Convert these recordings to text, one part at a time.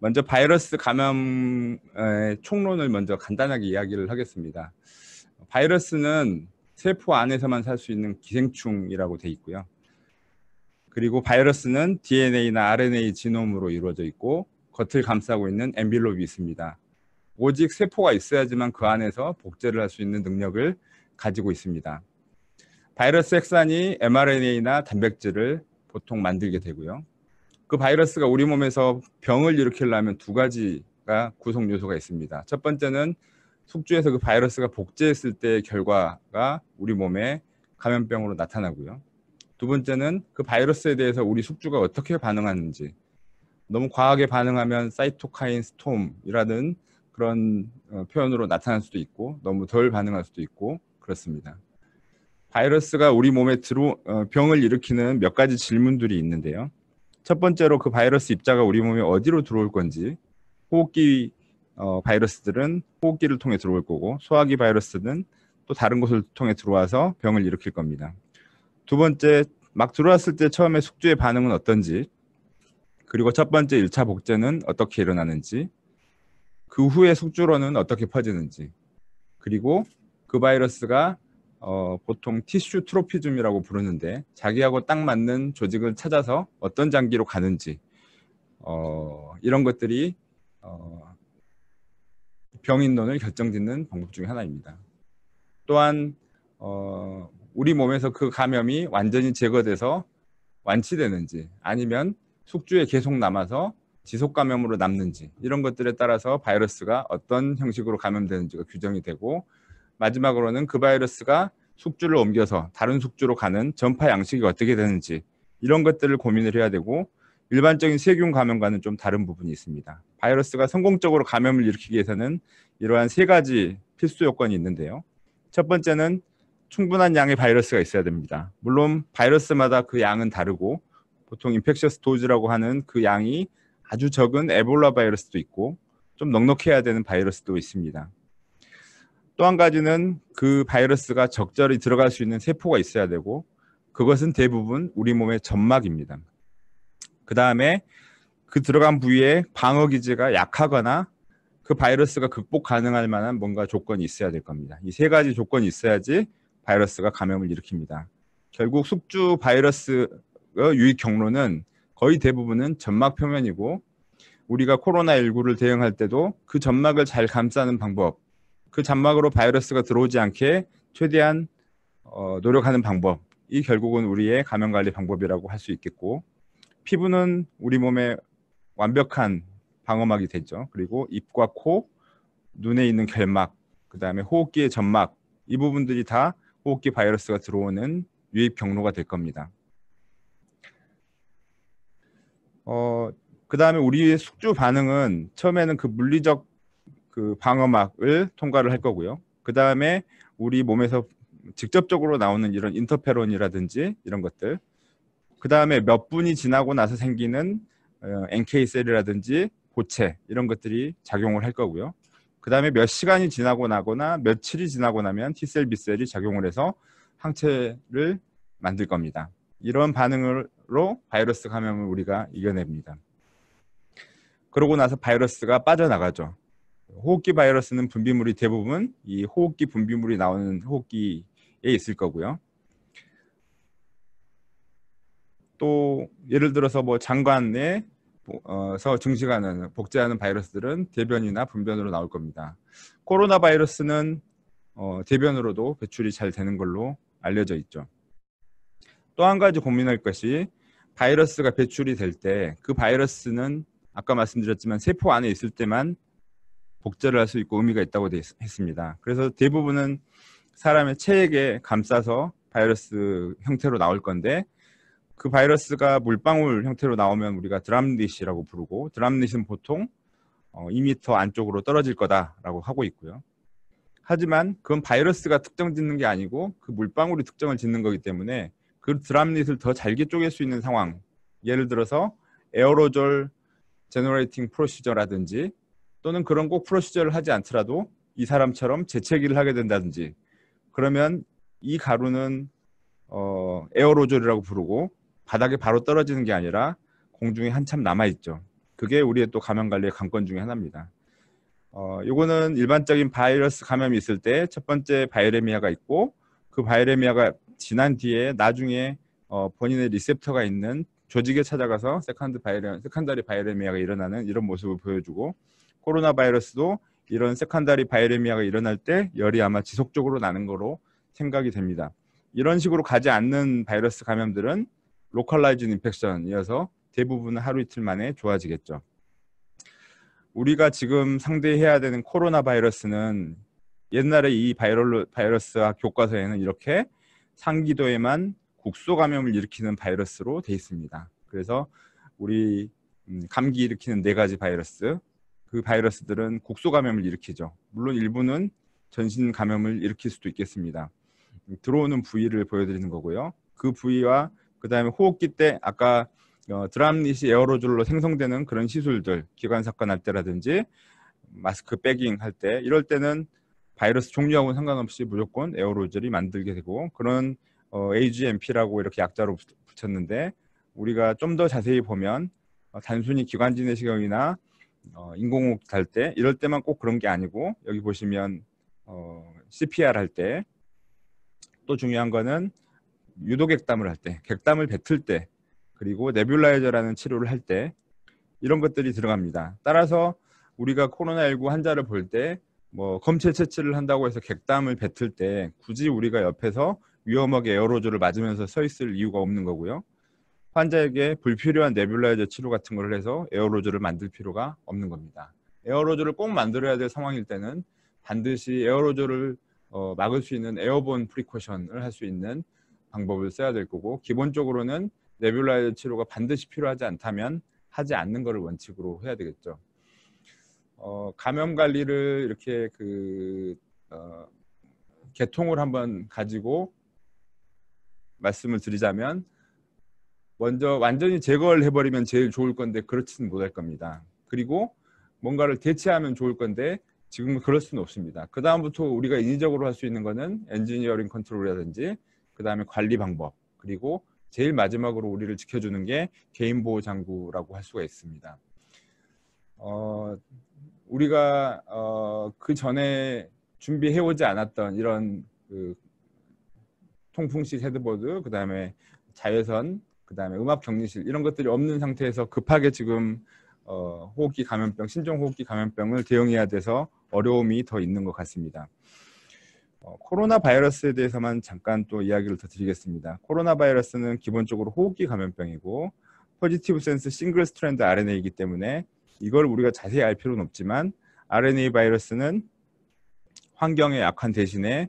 먼저 바이러스 감염 총론을 먼저 간단하게 이야기를 하겠습니다. 바이러스는 세포 안에서만 살 수 있는 기생충이라고 돼 있고요. 그리고 바이러스는 DNA나 RNA 지놈으로 이루어져 있고 겉을 감싸고 있는 엔빌롭이 있습니다. 오직 세포가 있어야지만 그 안에서 복제를 할 수 있는 능력을 가지고 있습니다. 바이러스 핵산이 mRNA나 단백질을 보통 만들게 되고요. 그 바이러스가 우리 몸에서 병을 일으키려면 두 가지가 구성 요소가 있습니다. 첫 번째는 숙주에서 그 바이러스가 복제했을 때의 결과가 우리 몸에 감염병으로 나타나고요. 두 번째는 그 바이러스에 대해서 우리 숙주가 어떻게 반응하는지 너무 과하게 반응하면 사이토카인 스톰이라는 그런 어, 표현으로 나타날 수도 있고 너무 덜 반응할 수도 있고 그렇습니다. 바이러스가 우리 몸에 들어 어, 병을 일으키는 몇 가지 질문들이 있는데요. 첫 번째로 그 바이러스 입자가 우리 몸에 어디로 들어올 건지 호흡기 어, 바이러스들은 호흡기를 통해 들어올 거고 소화기 바이러스는 또 다른 곳을 통해 들어와서 병을 일으킬 겁니다. 두 번째 막 들어왔을 때 처음에 숙주의 반응은 어떤지 그리고 첫 번째 일차 복제는 어떻게 일어나는지 그 후에 숙주로는 어떻게 퍼지는지 그리고 그 바이러스가 어, 보통 티슈 트로피즘이라고 부르는데 자기하고 딱 맞는 조직을 찾아서 어떤 장기로 가는지 어, 이런 것들이 어, 병인론을 결정짓는 방법 중의 하나입니다. 또한 어, 우리 몸에서 그 감염이 완전히 제거돼서 완치되는지 아니면 숙주에 계속 남아서 지속 감염으로 남는지 이런 것들에 따라서 바이러스가 어떤 형식으로 감염되는지가 규정이 되고 마지막으로는 그 바이러스가 숙주를 옮겨서 다른 숙주로 가는 전파 양식이 어떻게 되는지 이런 것들을 고민을 해야 되고 일반적인 세균 감염과는 좀 다른 부분이 있습니다. 바이러스가 성공적으로 감염을 일으키기 위해서는 이러한 세 가지 필수 요건이 있는데요. 첫 번째는 충분한 양의 바이러스가 있어야 됩니다. 물론 바이러스마다 그 양은 다르고 보통 인펙셔스 도즈라고 하는 그 양이 아주 적은 에볼라 바이러스도 있고 좀 넉넉해야 되는 바이러스도 있습니다. 또한 가지는 그 바이러스가 적절히 들어갈 수 있는 세포가 있어야 되고 그것은 대부분 우리 몸의 점막입니다. 그 다음에 그 들어간 부위에 방어 기제가 약하거나 그 바이러스가 극복 가능할 만한 뭔가 조건이 있어야 될 겁니다. 이 세 가지 조건이 있어야지 바이러스가 감염을 일으킵니다. 결국 숙주 바이러스 의 유입 경로는 거의 대부분은 점막 표면이고 우리가 코로나19를 대응할 때도 그 점막을 잘 감싸는 방법, 그 잔막으로 바이러스가 들어오지 않게 최대한 어, 노력하는 방법. 이 결국은 우리의 감염 관리 방법이라고 할 수 있겠고 피부는 우리 몸의 완벽한 방어막이 되죠. 그리고 입과 코, 눈에 있는 결막, 그 다음에 호흡기의 점막 이 부분들이 다 호흡기 바이러스가 들어오는 유입 경로가 될 겁니다. 어, 그 다음에 우리의 숙주 반응은 처음에는 그 물리적 그 방어막을 통과를 할 거고요. 그 다음에 우리 몸에서 직접적으로 나오는 이런 인터페론이라든지 이런 것들 그 다음에 몇 분이 지나고 나서 생기는 NK셀이라든지 어, 고체 이런 것들이 작용을 할 거고요. 그 다음에 몇 시간이 지나고 나거나 며칠이 지나고 나면 T셀, B셀이 작용을 해서 항체를 만들 겁니다. 이런 반응으로 바이러스 감염을 우리가 이겨냅니다. 그러고 나서 바이러스가 빠져나가죠. 호흡기 바이러스는 분비물이 대부분 이 호흡기 분비물이 나오는 호흡기에 있을 거고요. 또 예를 들어서 뭐 장관에 어서 증식하는 복제하는 바이러스들은 대변이나 분변으로 나올 겁니다. 코로나 바이러스는 어, 대변으로도 배출이 잘 되는 걸로 알려져 있죠. 또 한 가지 고민할 것이 바이러스가 배출이 될 때 그 바이러스는 아까 말씀드렸지만 세포 안에 있을 때만 복제를 할 수 있고 의미가 있다고 되어 있습니다. 그래서 대부분은 사람의 체액에 감싸서 바이러스 형태로 나올 건데 그 바이러스가 물방울 형태로 나오면 우리가 드랍릿이라고 부르고 드랍릿은 보통 어, 2m 안쪽으로 떨어질 거다라고 하고 있고요. 하지만 그건 바이러스가 특정 짓는 게 아니고 그 물방울이 특정을 짓는 거기 때문에 그 드랍릿을 더 잘게 쪼갤 수 있는 상황 예를 들어서 에어로졸 제너레이팅 프로시저라든지 또는 그런 꼭 프로시저를 하지 않더라도 이 사람처럼 재채기를 하게 된다든지 그러면 이 가루는 어, 에어로졸이라고 부르고 바닥에 바로 떨어지는 게 아니라 공중에 한참 남아 있죠. 그게 우리의 또 감염 관리의 관건 중의 하나입니다. 어, 요거는 일반적인 바이러스 감염이 있을 때 첫 번째 바이레미아가 있고 그 바이레미아가 지난 뒤에 나중에 어, 본인의 리셉터가 있는 조직에 찾아가서 세컨드 바이레 세컨더리 바이레미아가 일어나는 이런 모습을 보여주고 코로나 바이러스도 이런 세컨다리 바이레미아가 일어날 때 열이 아마 지속적으로 나는 거로 생각이 됩니다. 이런 식으로 가지 않는 바이러스 감염들은 로컬라이즈 인펙션이어서 대부분 은 하루 이틀 만에 좋아지겠죠. 우리가 지금 상대해야 되는 코로나 바이러스는 옛날에 이바이러스 교과서에는 이렇게 상기도에만 국소 감염을 일으키는 바이러스로 돼 있습니다. 그래서 우리 음, 감기 일으키는 네 가지 바이러스 그 바이러스들은 국소 감염을 일으키죠. 물론 일부는 전신 감염을 일으킬 수도 있겠습니다. 들어오는 부위를 보여드리는 거고요. 그 부위와 그 다음에 호흡기 때 아까 어, 드랍릿이 에어로졸로 생성되는 그런 시술들, 기관 사건 할 때라든지 마스크 백깅 할 때 이럴 때는 바이러스 종류하고는 상관없이 무조건 에어로졸이 만들게 되고 그런 어, AGMP라고 이렇게 약자로 붙였는데 우리가 좀 더 자세히 보면 어, 단순히 기관지 내시경이나 어, 인공호흡 할때 이럴 때만 꼭 그런 게 아니고 여기 보시면 어, CPR 할 때 또 중요한 거는 유도객담을 할 때, 객담을 뱉을 때, 그리고 네뷸라이저라는 치료를 할 때 이런 것들이 들어갑니다. 따라서 우리가 코로나19 환자를 볼 때 뭐 검체 채취를 한다고 해서 객담을 뱉을 때 굳이 우리가 옆에서 위험하게 에어로졸을 맞으면서 서 있을 이유가 없는 거고요. 환자에게 불필요한 네뷸라이저 치료 같은 걸 해서 에어로즈를 만들 필요가 없는 겁니다. 에어로즈를 꼭 만들어야 될 상황일 때는 반드시 에어로즈를 어, 막을 수 있는 에어본 프리코션을 할 수 있는 방법을 써야 될 거고 기본적으로는 네뷸라이저 치료가 반드시 필요하지 않다면 하지 않는 것을 원칙으로 해야 되겠죠. 어, 감염 관리를 이렇게 그 어, 개통을 한번 가지고 말씀을 드리자면 먼저 완전히 제거를 해버리면 제일 좋을 건데 그렇지는 못할 겁니다. 그리고 뭔가를 대체하면 좋을 건데 지금은 그럴 수는 없습니다. 그 다음부터 우리가 인위적으로 할 수 있는 거는 엔지니어링 컨트롤이라든지 그 다음에 관리 방법 그리고 제일 마지막으로 우리를 지켜주는 게 개인 보호 장구라고 할 수가 있습니다. 어, 우리가 어, 그 전에 준비해오지 않았던 이런 그 통풍식 헤드보드, 그 다음에 자외선, 그다음에 음압 격리실 이런 것들이 없는 상태에서 급하게 지금 어, 호흡기 감염병, 신종호흡기 감염병을 대응해야 돼서 어려움이 더 있는 것 같습니다. 어, 코로나 바이러스에 대해서만 잠깐 또 이야기를 더 드리겠습니다. 코로나 바이러스는 기본적으로 호흡기 감염병이고 포지티브 센스 싱글 스트랜드 RNA이기 때문에 이걸 우리가 자세히 알 필요는 없지만 RNA 바이러스는 환경에 약한 대신에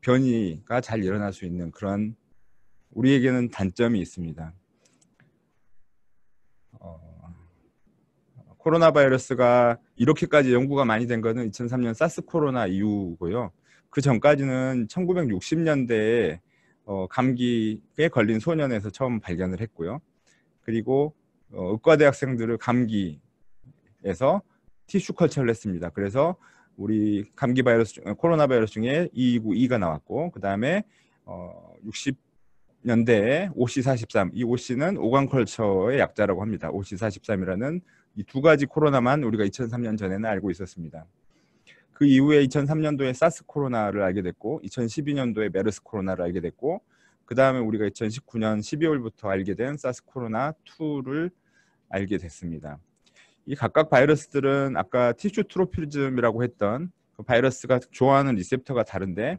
변이가 잘 일어날 수 있는 그런 우리에게는 단점이 있습니다. 어, 코로나 바이러스가 이렇게까지 연구가 많이 된 것은 2003년 사스 코로나 이후고요. 그 전까지는 1960년대에 어, 감기에 걸린 소년에서 처음 발견을 했고요. 그리고 어, 의과대학생들을 감기에서 티슈 컬처를 했습니다. 그래서 우리 감기 바이러스 코로나 바이러스 중에 2 2 2가 나왔고 그 다음에 어, 연대에 OC43, 이 OC는 오광컬처의 약자라고 합니다. OC43이라는 이 두 가지 코로나만 우리가 2003년 전에는 알고 있었습니다. 그 이후에 2003년도에 사스 코로나를 알게 됐고 2012년도에 메르스 코로나를 알게 됐고 그 다음에 우리가 2019년 12월부터 알게 된 사스 코로나 2를 알게 됐습니다. 이 각각 바이러스들은 아까 티슈 트로피즘이라고 했던 그 바이러스가 좋아하는 리셉터가 다른데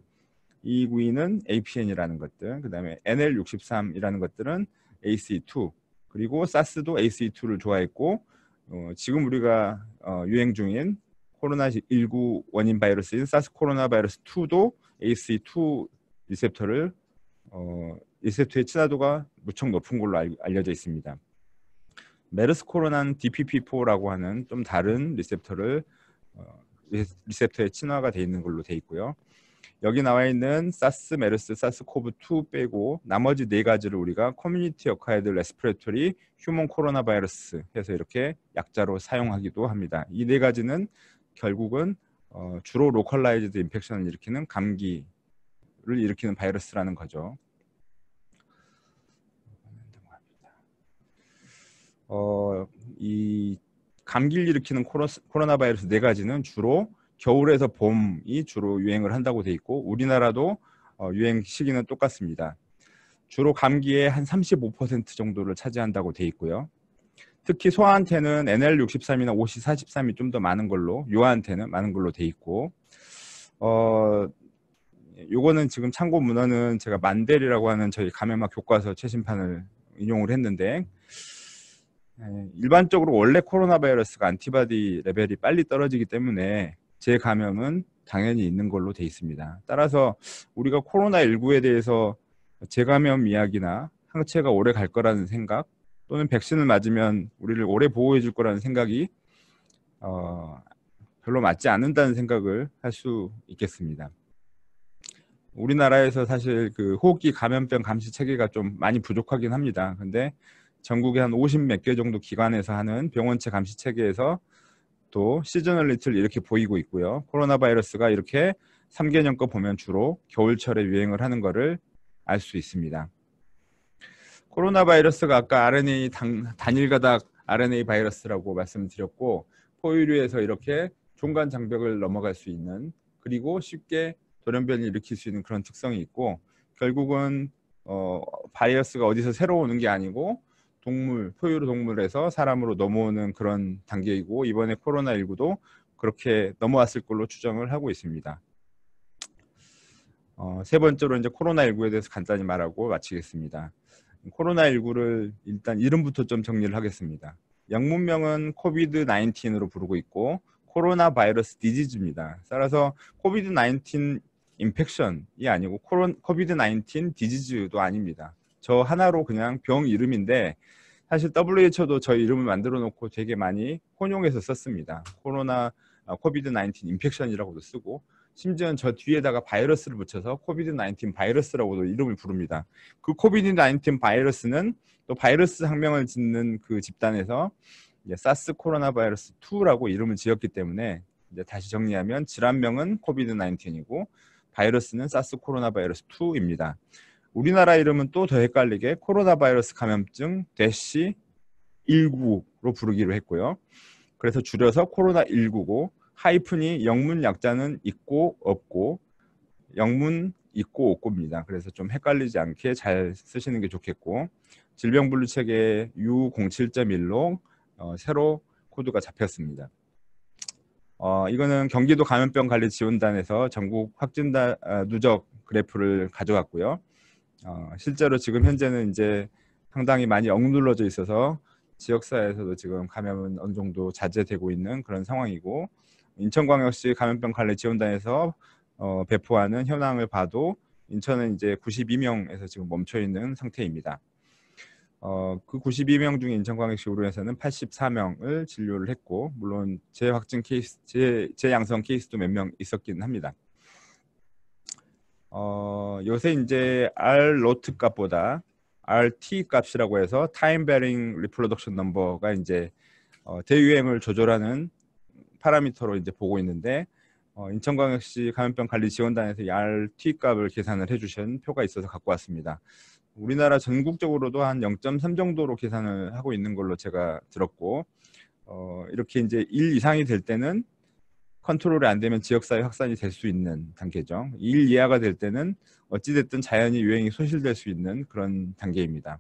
이 구인은 APN이라는 것들, 그 다음에 NL63이라는 것들은 ACE2, 그리고 사스도 ACE2를 좋아했고 어, 지금 우리가 어, 유행 중인 코로나19 원인 바이러스인 사스 코로나 바이러스 2도 ACE2 리셉터를 어, 리셉터의 친화도가 무척 높은 걸로 알, 려져 있습니다. 메르스 코로나는 DPP4라고 하는 좀 다른 리셉터를 어, 리셉터의 친화가 돼 있는 걸로 돼 있고요. 여기 나와 있는 사스, 메르스, 사스 코브 2 빼고 나머지 네 가지를 우리가 커뮤니티 어카이드 레스피레토리 휴먼 코로나 바이러스 해서 이렇게 약자로 사용하기도 합니다. 이 네 가지는 결국은 어, 주로 로컬라이즈드 인펙션을 일으키는 감기를 일으키는 바이러스라는 거죠. 어, 이 감기를 일으키는 코로나 바이러스 네 가지는 주로 겨울에서 봄이 주로 유행을 한다고 돼 있고 우리나라도 어, 유행 시기는 똑같습니다. 주로 감기의 한35% 정도를 차지한다고 돼 있고요. 특히 소아한테는 NL63이나 OC43이 좀 더 많은 걸로 요한테는 많은 걸로 돼 있고 어 요거는 지금 참고 문헌은 제가 만델이라고 하는 저희 감염학 교과서 최신판을 인용을 했는데 예, 일반적으로 원래 코로나 바이러스가 안티바디 레벨이 빨리 떨어지기 때문에 재감염은 당연히 있는 걸로 돼 있습니다. 따라서 우리가 코로나19에 대해서 재감염 이야기나 항체가 오래 갈 거라는 생각 또는 백신을 맞으면 우리를 오래 보호해 줄 거라는 생각이 어, 별로 맞지 않는다는 생각을 할 수 있겠습니다. 우리나라에서 사실 그 호흡기 감염병 감시 체계가 좀 많이 부족하긴 합니다. 근데 전국에 한 50몇 개 정도 기관에서 하는 병원체 감시 체계에서 또시즈널리티를 이렇게 보이고 있고요. 코로나 바이러스가 이렇게 3개년 거 보면 주로 겨울철에 유행을 하는 것을 알 수 있습니다. 코로나 바이러스가 아까 RNA 단, 단일 가닥 RNA 바이러스라고 말씀드렸고 포유류에서 이렇게 종간 장벽을 넘어갈 수 있는 그리고 쉽게 돌연변이 일으킬 수 있는 그런 특성이 있고 결국은 어, 바이러스가 어디서 새로 오는 게 아니고 동물, 포유류 동물에서 사람으로 넘어오는 그런 단계이고 이번에 코로나19도 그렇게 넘어왔을 걸로 추정을 하고 있습니다. 어, 세 번째로 이제 코로나19에 대해서 간단히 말하고 마치겠습니다. 코로나19를 일단 이름부터 좀 정리를 하겠습니다. 영문명은 코비드 19으로 부르고 있고 코로나 바이러스 디지즈입니다. 따라서 코비드 19 인펙션이 아니고 코비드 19 디지즈도 아닙니다. 저 하나로 그냥 병 이름인데 사실 WHO도 저 이름을 만들어 놓고 되게 많이 혼용해서 썼습니다. 코로나 어, 코비드 19 인펙션이라고도 쓰고 심지어 저 뒤에다가 바이러스를 붙여서 코비드 19 바이러스라고도 이름을 부릅니다. 그 코비드 19 바이러스는 또 바이러스 항명을 짓는 그 집단에서 이제 사스 코로나 바이러스 2라고 이름을 지었기 때문에 이제 다시 정리하면 질환명은 코비드 19이고 바이러스는 사스 코로나 바이러스 2입니다. 우리나라 이름은 또 더 헷갈리게 코로나 바이러스 감염증 대시 19로 부르기로 했고요. 그래서 줄여서 코로나 19고 하이픈이 영문 약자는 있고 없고 영문 있고 없고입니다. 그래서 좀 헷갈리지 않게 잘 쓰시는 게 좋겠고 질병 분류 체계 U07.1로 어, 새로 코드가 잡혔습니다. 어, 이거는 경기도 감염병 관리 지원단에서 전국 확진자 누적 그래프를 가져왔고요. 어, 실제로 지금 현재는 이제 상당히 많이 억눌러져 있어서 지역사회에서도 지금 감염은 어느 정도 자제되고 있는 그런 상황이고 인천광역시 감염병 관리 지원단에서 어, 배포하는 현황을 봐도 인천은 이제 92명에서 지금 멈춰 있는 상태입니다. 어, 그 92명 중에 인천광역시 의료에서는 84명을 진료를 했고 물론 재확진 케이스, 재, 재양성 케이스도 몇 명 있었긴 합니다. 어, 요새 이제 R 로트 값보다 RT 값이라고 해서 타임 베링 리프로덕션 넘버가 이제 어, 대유행을 조절하는 파라미터로 이제 보고 있는데 어, 인천광역시 감염병 관리 지원단에서 이 RT 값을 계산을 해주신 표가 있어서 갖고 왔습니다. 우리나라 전국적으로도 한 0.3 정도로 계산을 하고 있는 걸로 제가 들었고 어, 이렇게 이제 1 이상이 될 때는 컨트롤이 안 되면 지역사회 확산이 될 수 있는 단계죠. 일 이하가 될 때는 어찌됐든 자연히 유행이 손실될 수 있는 그런 단계입니다.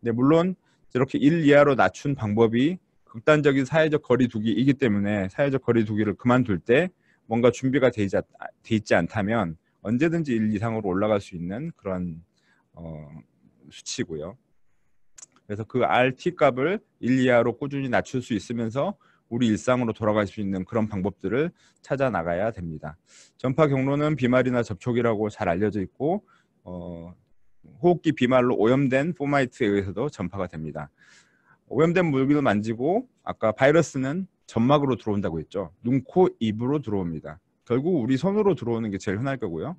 근데 물론 이렇게 일 이하로 낮춘 방법이 극단적인 사회적 거리두기이기 때문에 사회적 거리두기를 그만둘 때 뭔가 준비가 돼 있지, 않다면 언제든지 일 이상으로 올라갈 수 있는 그런 어, 수치고요. 그래서 그 RT 값을 일 이하로 꾸준히 낮출 수 있으면서 우리 일상으로 돌아갈 수 있는 그런 방법들을 찾아 나가야 됩니다. 전파 경로는 비말이나 접촉이라고 잘 알려져 있고 어, 호흡기 비말로 오염된 포마이트에 의해서도 전파가 됩니다. 오염된 물기를 만지고 아까 바이러스는 점막으로 들어온다고 했죠. 눈, 코, 입으로 들어옵니다. 결국 우리 손으로 들어오는 게 제일 흔할 거고요.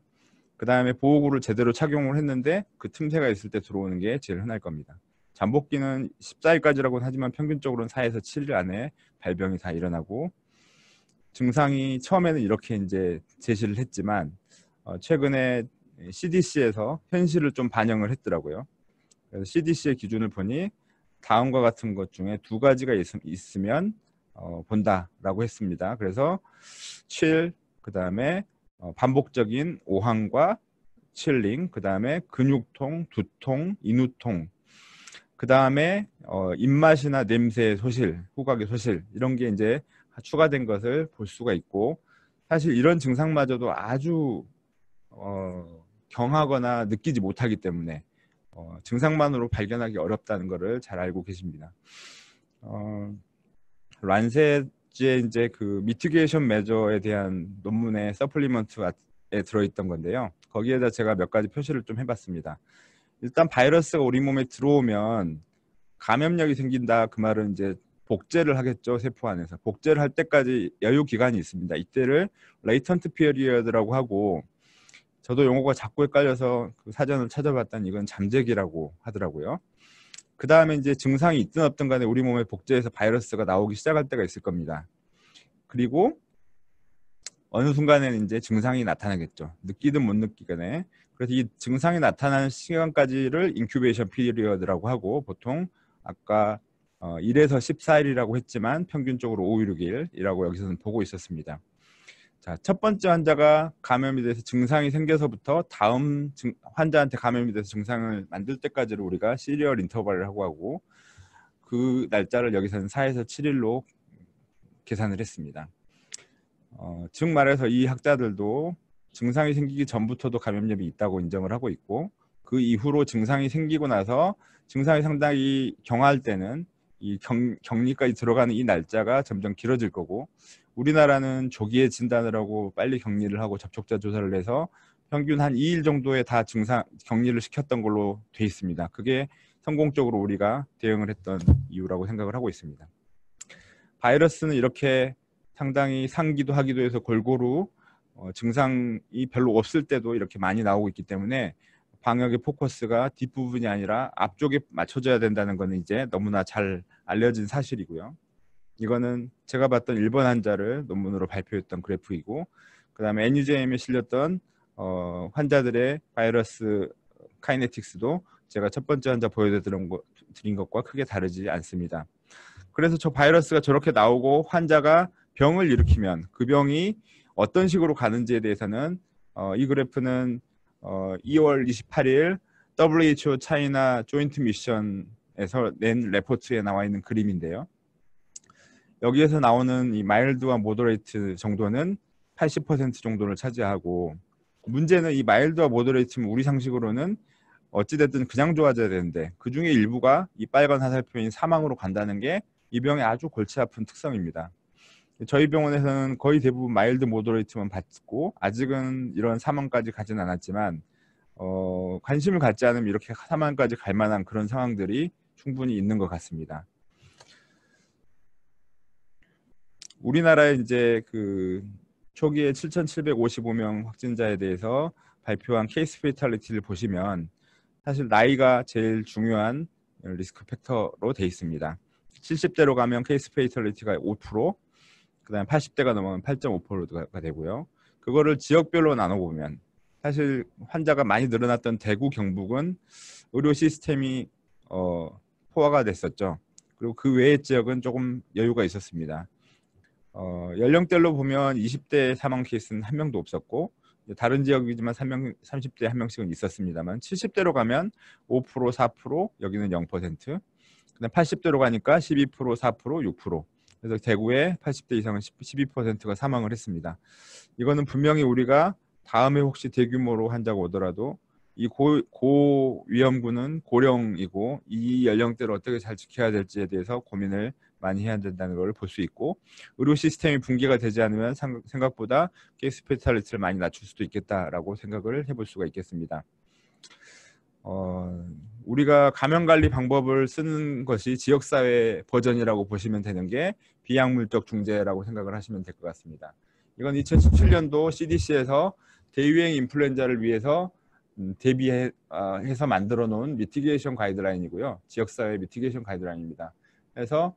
그 다음에 보호구를 제대로 착용을 했는데 그 틈새가 있을 때 들어오는 게 제일 흔할 겁니다. 잠복기는 14일까지라고는 하지만 평균적으로는 4에서 7일 안에 발병이 다 일어나고 증상이 처음에는 이렇게 이제 제시를 했지만 어, 최근에 CDC에서 현실을 좀 반영을 했더라고요. 그래서 CDC의 기준을 보니 다음과 같은 것 중에 두 가지가 있, 으면 어, 본다라고 했습니다. 그래서 7, 그 다음에 어, 반복적인 오한과 칠링, 그 다음에 근육통, 두통, 인후통 그 다음에 어, 입맛이나 냄새의 소실, 후각의 소실 이런 게 이제 추가된 것을 볼 수가 있고 사실 이런 증상마저도 아주 어, 경하거나 느끼지 못하기 때문에 어, 증상만으로 발견하기 어렵다는 것을 잘 알고 계십니다. 어, 란세지의 이제 그 미티게이션 매저에 대한 논문의 서플리먼트에 들어있던 건데요. 거기에다 제가 몇 가지 표시를 좀 해봤습니다. 일단 바이러스가 우리 몸에 들어오면 감염력이 생긴다 그 말은 이제 복제를 하겠죠 세포 안에서 복제를 할 때까지 여유 기간이 있습니다 이때를 레이턴트 피어리어드라고 하고 저도 용어가 자꾸 헷갈려서 그 사전을 찾아봤더니 이건 잠재기라고 하더라고요 그 다음에 이제 증상이 있든 없든 간에 우리 몸에 복제해서 바이러스가 나오기 시작할 때가 있을 겁니다 그리고 어느 순간에는 이제 증상이 나타나겠죠. 느끼든 못느끼든에 그래서 이 증상이 나타나는 시간까지를 인큐베이션 피리어드라고 하고 보통 아까 어, 1에서 14일이라고 했지만 평균적으로 5, 6, 6일이라고 여기서는 보고 있었습니다. 자, 첫 번째 환자가 감염이 돼서 증상이 생겨서부터 다음 증, 환자한테 감염이 돼서 증상을 만들 때까지를 우리가 시리얼 인터벌을 하고 하고 그 날짜를 여기서는 4에서 7일로 계산을 했습니다. 어, 즉 말해서 이 학자들도 증상이 생기기 전부터도 감염력이 있다고 인정을 하고 있고 그 이후로 증상이 생기고 나서 증상이 상당히 경화할 때는 이 경, 격리까지 들어가는 이 날짜가 점점 길어질 거고 우리나라는 조기에 진단을 하고 빨리 격리를 하고 접촉자 조사를 해서 평균 한 2일 정도에 다 증상 격리를 시켰던 걸로 돼 있습니다. 그게 성공적으로 우리가 대응을 했던 이유라고 생각을 하고 있습니다. 바이러스는 이렇게 상당히 상기도 하기도 해서 골고루 어, 증상이 별로 없을 때도 이렇게 많이 나오고 있기 때문에 방역의 포커스가 뒷부분이 아니라 앞쪽에 맞춰져야 된다는 것은 이제 너무나 잘 알려진 사실이고요. 이거는 제가 봤던 일본 환자를 논문으로 발표했던 그래프이고 그다음에 NUJM에 실렸던 어, 환자들의 바이러스 카이네틱스도 제가 첫 번째 환자 보여드린 것과 크게 다르지 않습니다. 그래서 저 바이러스가 저렇게 나오고 환자가 병을 일으키면 그 병이 어떤 식으로 가는지에 대해서는 어, 이 그래프는 어, 2월 28일 WHO 차이나 조인트 미션에서 낸 레포트에 나와 있는 그림인데요. 여기에서 나오는 이 마일드와 모더레이트 정도는 80% 정도를 차지하고 문제는 이 마일드와 모더레이트는 우리 상식으로는 어찌됐든 그냥 좋아져야 되는데 그 중에 일부가 이 빨간 화살표인 사망으로 간다는 게 이 병의 아주 골치 아픈 특성입니다. 저희 병원에서는 거의 대부분 마일드 모더레이트만 받고 아직은 이런 사망까지 가진 않았지만 어, 관심을 갖지 않으면 이렇게 사망까지 갈 만한 그런 상황들이 충분히 있는 것 같습니다. 우리나라에 이제 그 초기에 7,755명 확진자에 대해서 발표한 케이스 페이탈리티를 보시면 사실 나이가 제일 중요한 리스크 팩터로 돼 있습니다. 70대로 가면 케이스 페이탈리티가 5%, 그다음에 80대가 넘으면 8.5%가 되고요. 그거를 지역별로 나눠 보면 사실 환자가 많이 늘어났던 대구, 경북은 의료 시스템이 어, 포화가 됐었죠. 그리고 그 외의 지역은 조금 여유가 있었습니다. 어, 연령대로 보면 20대 사망 케이스는 한 명도 없었고 다른 지역이지만 3명, 30대 한 명씩은 있었습니다만 70대로 가면 5% 4% 여기는 0% 그다음 80대로 가니까 12% 4% 6% 그래서 대구에 80대 이상은 12%가 사망을 했습니다. 이거는 분명히 우리가 다음에 혹시 대규모로 환자가 오더라도 이 고, 고 위험군은 고령이고 이 연령대를 어떻게 잘 지켜야 될지에 대해서 고민을 많이 해야 된다는 걸볼수 있고 의료 시스템이 붕괴가 되지 않으면 생각보다 케이스 페탈리티를 많이 낮출 수도 있겠다라고 생각을 해볼 수가 있겠습니다. 어, 우리가 감염 관리 방법을 쓰는 것이 지역사회 버전이라고 보시면 되는 게 비약물적 중재라고 생각을 하시면 될 것 같습니다. 이건 2017년도 CDC에서 대유행 인플루엔자를 위해서 음, 대비해서 아, 만들어 놓은 미티게이션 가이드라인이고요. 지역사회 미티게이션 가이드라인입니다. 그래서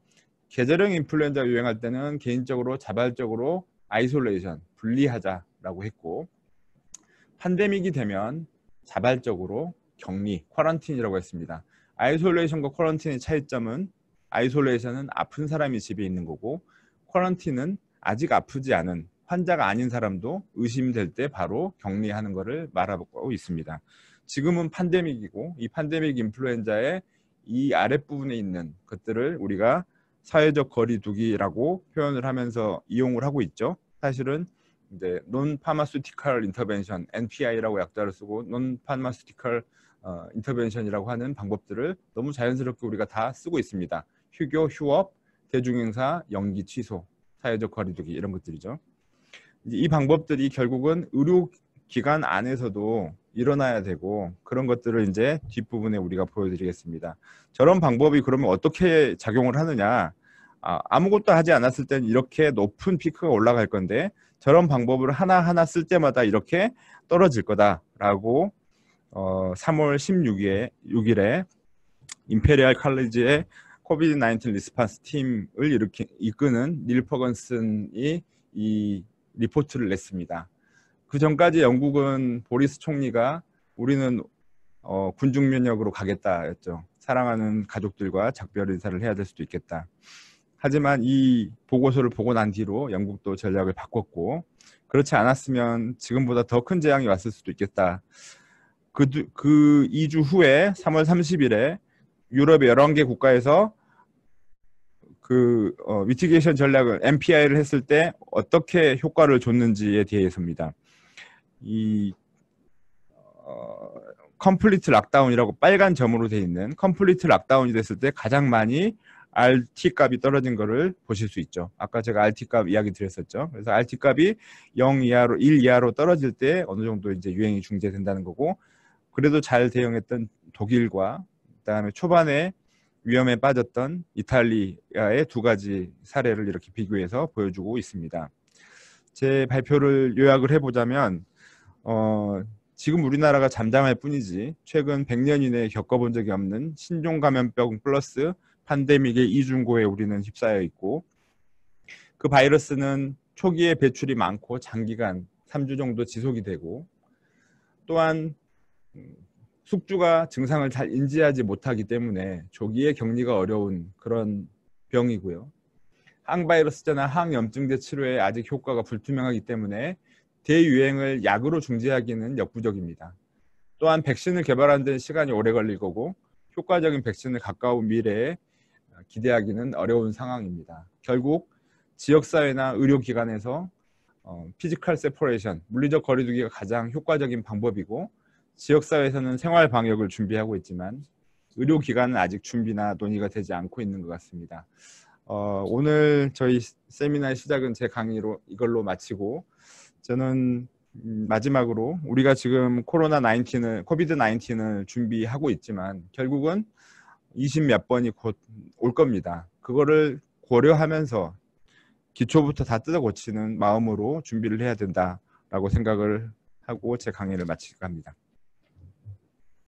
계절형 인플루엔자 유행할 때는 개인적으로 자발적으로 아이솔레이션, 분리하자라고 했고 판데믹이 되면 자발적으로 격리, 쿼런틴이라고 했습니다. 아이솔레이션과 쿼런틴의 차이점은 아이솔레이션은 아픈 사람이 집에 있는 거고 쿼런틴은 아직 아프지 않은 환자가 아닌 사람도 의심될 때 바로 격리하는 것을 말하고 있습니다. 지금은 판데믹이고이판데믹 인플루엔자의 이 아랫부분에 있는 것들을 우리가 사회적 거리두기라고 표현을 하면서 이용을 하고 있죠. 사실은 이제 논 파마스티컬 인터벤션 NPI라고 약자를 쓰고 논 파마스티컬 어, 인터벤션이라고 하는 방법들을 너무 자연스럽게 우리가 다 쓰고 있습니다. 휴교, 휴업, 대중행사, 연기 취소, 사회적 거리두기 이런 것들이죠. 이 방법들이 결국은 의료기관 안에서도 일어나야 되고 그런 것들을 이제 뒷부분에 우리가 보여드리겠습니다. 저런 방법이 그러면 어떻게 작용을 하느냐 아, 아무것도 하지 않았을 땐 이렇게 높은 피크가 올라갈 건데 저런 방법을 하나하나 쓸 때마다 이렇게 떨어질 거다라고 어, 3월 16일에, 6일에 임페리얼 칼리지의 코비드 19 리스판스 팀을 이렇게 이끄는 닐 퍼건슨이 이 리포트를 냈습니다. 그 전까지 영국은 보리스 총리가 우리는 어, 군중 면역으로 가겠다였죠. 사랑하는 가족들과 작별 인사를 해야 될 수도 있겠다. 하지만 이 보고서를 보고 난 뒤로 영국도 전략을 바꿨고 그렇지 않았으면 지금보다 더 큰 재앙이 왔을 수도 있겠다. 그, 그 2주 후에 3월 30일에 유럽의 11개 국가에서 그 어, 미티게이션 전략을 MPI를 했을 때 어떻게 효과를 줬는지에 대해서입니다. 이 어, 컴플리트 락다운이라고 빨간 점으로 되어 있는 컴플리트 락다운이 됐을 때 가장 많이 RT 값이 떨어진 거를 보실 수 있죠. 아까 제가 RT 값 이야기 드렸었죠. 그래서 RT 값이 0 이하로 1 이하로 떨어질 때 어느 정도 이제 유행이 중재된다는 거고 그래도 잘 대응했던 독일과 그다음에 초반에 위험에 빠졌던 이탈리아의 두 가지 사례를 이렇게 비교해서 보여주고 있습니다. 제 발표를 요약을 해보자면 어, 지금 우리나라가 잠잠할 뿐이지 최근 100년 이내에 겪어본 적이 없는 신종 감염병 플러스 판데믹의 이중고에 우리는 휩싸여 있고 그 바이러스는 초기에 배출이 많고 장기간 3주 정도 지속이 되고 또한 숙주가 증상을 잘 인지하지 못하기 때문에 조기에 격리가 어려운 그런 병이고요. 항바이러스제나 항염증제 치료에 아직 효과가 불투명하기 때문에 대유행을 약으로 중지하기는 역부족입니다. 또한 백신을 개발하는 데는 시간이 오래 걸릴 거고 효과적인 백신을 가까운 미래에 기대하기는 어려운 상황입니다. 결국 지역사회나 의료기관에서 어, 피지컬 세퍼레이션, 물리적 거리두기가 가장 효과적인 방법이고 지역사회에서는 생활 방역을 준비하고 있지만 의료기관은 아직 준비나 논의가 되지 않고 있는 것 같습니다. 어, 오늘 저희 세미나의 시작은 제 강의로 이걸로 마치고 저는 음, 마지막으로 우리가 지금 코로나 19을 코비드 19을 준비하고 있지만 결국은 20몇 번이 곧 올 겁니다. 그거를 고려하면서 기초부터 다 뜯어 고치는 마음으로 준비를 해야 된다라고 생각을 하고 제 강의를 마칠까 합니다.